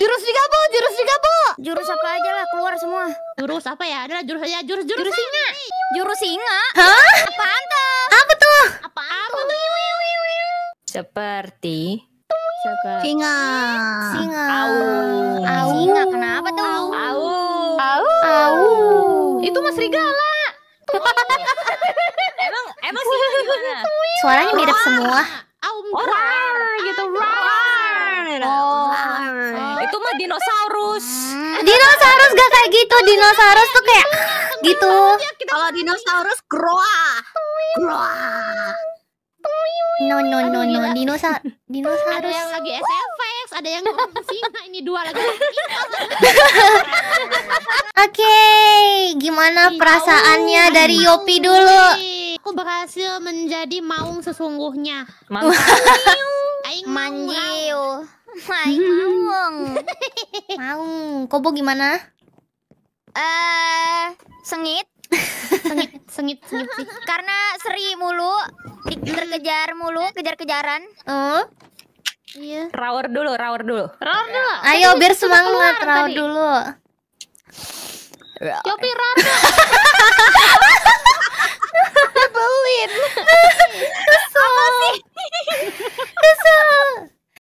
Jurus digabung, jurus digabung. Jurus apa aja lah, keluar semua. Jurus apa ya? Adalah jurus aja, jurus jurus, jurus singa. Jurus singa? Hah? Apaan tuh? Apa tuh? Apa apa tuh? Seperti Seperti Singa Singa Au Au Singa kenapa tuh? Au Au Au, Au. Itu mas Rigala Emang emang sih. Suaranya mirip semua Au gitu Orang dinosaurus. Hmm. Dinosaurus gak kayak gitu. Dinosaurus tuh kayak gitu. Kalau dinosaurus groa. Groa. No no no no dinosaurus dinosaurus. Ada yang lagi SFX, ada yang singa ini dua lagi. Oke, gimana perasaannya dari Yopi dulu? Aku berhasil menjadi maung sesungguhnya. Maung. manjil dong. Mau. Kobo gimana? Eh, uh, sengit. sengit, sengit, sengit sih. Karena seri mulu, dikejar hmm. mulu, kejar-kejaran. Oh. Uh. Iya. Rawer dulu, rawer dulu. Rawer dulu. Ayo biar semangat, rawer dulu. Yopi rawer.